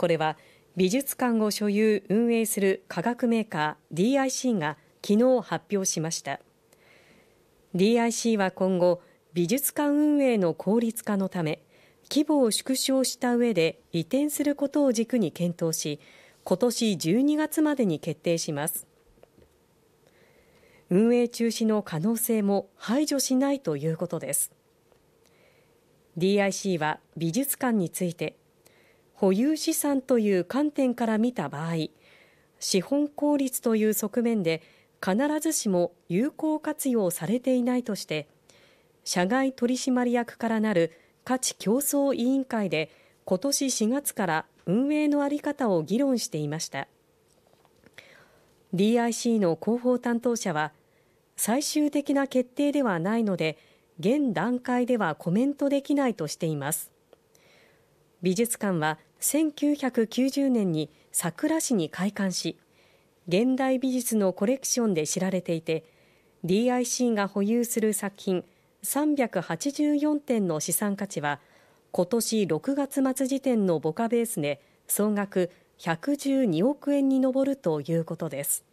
これは美術館を所有・運営する化学メーカー DIC が昨日発表しました。DIC は今後、美術館運営の効率化のため、規模を縮小した上で移転することを軸に検討し、今年12月までに決定します。運営中止の可能性も排除しないということです。DIC は美術館について、保有資産という観点から見た場合、資本効率という側面で必ずしも有効活用されていないとして、社外取締役からなる価値競争委員会で今年4月から運営の在り方を議論していました。DIC の広報担当者は、最終的な決定ではないので、現段階ではコメントできないとしています。美術館は1990年に佐倉市に開館し、現代美術のコレクションで知られていて、DIC が保有する作品384点の資産価値は、今年6月末時点の母価ベースで総額112億円に上るということです。